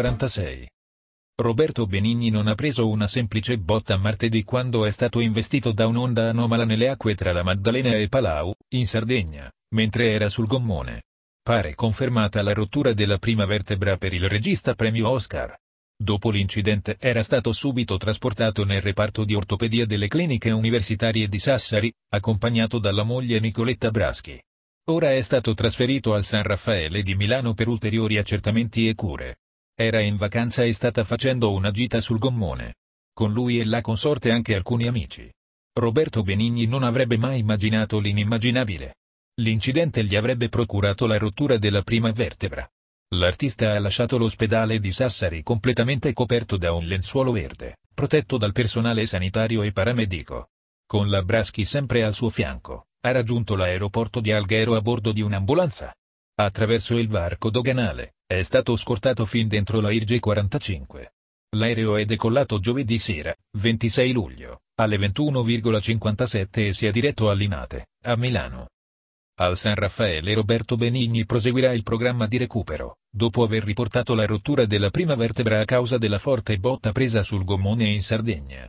46. Roberto Benigni non ha preso una semplice botta martedì quando è stato investito da un'onda anomala nelle acque tra la Maddalena e Palau, in Sardegna, mentre era sul gommone. Pare confermata la rottura della prima vertebra per il regista premio Oscar. Dopo l'incidente era stato subito trasportato nel reparto di ortopedia delle cliniche universitarie di Sassari, accompagnato dalla moglie Nicoletta Braschi. Ora è stato trasferito al San Raffaele di Milano per ulteriori accertamenti e cure. Era in vacanza e stata facendo una gita sul gommone. Con lui e la consorte anche alcuni amici. Roberto Benigni non avrebbe mai immaginato l'inimmaginabile. L'incidente gli avrebbe procurato la rottura della prima vertebra. L'artista ha lasciato l'ospedale di Sassari completamente coperto da un lenzuolo verde, protetto dal personale sanitario e paramedico. Con la Braschi sempre al suo fianco, ha raggiunto l'aeroporto di Alghero a bordo di un'ambulanza. Attraverso il varco doganale, è stato scortato fin dentro la Irge 45. L'aereo è decollato giovedì sera, 26 luglio, alle 21,57 e si è diretto a Linate, a Milano. Al San Raffaele Roberto Benigni proseguirà il programma di recupero, dopo aver riportato la rottura della prima vertebra a causa della forte botta presa sul gommone in Sardegna.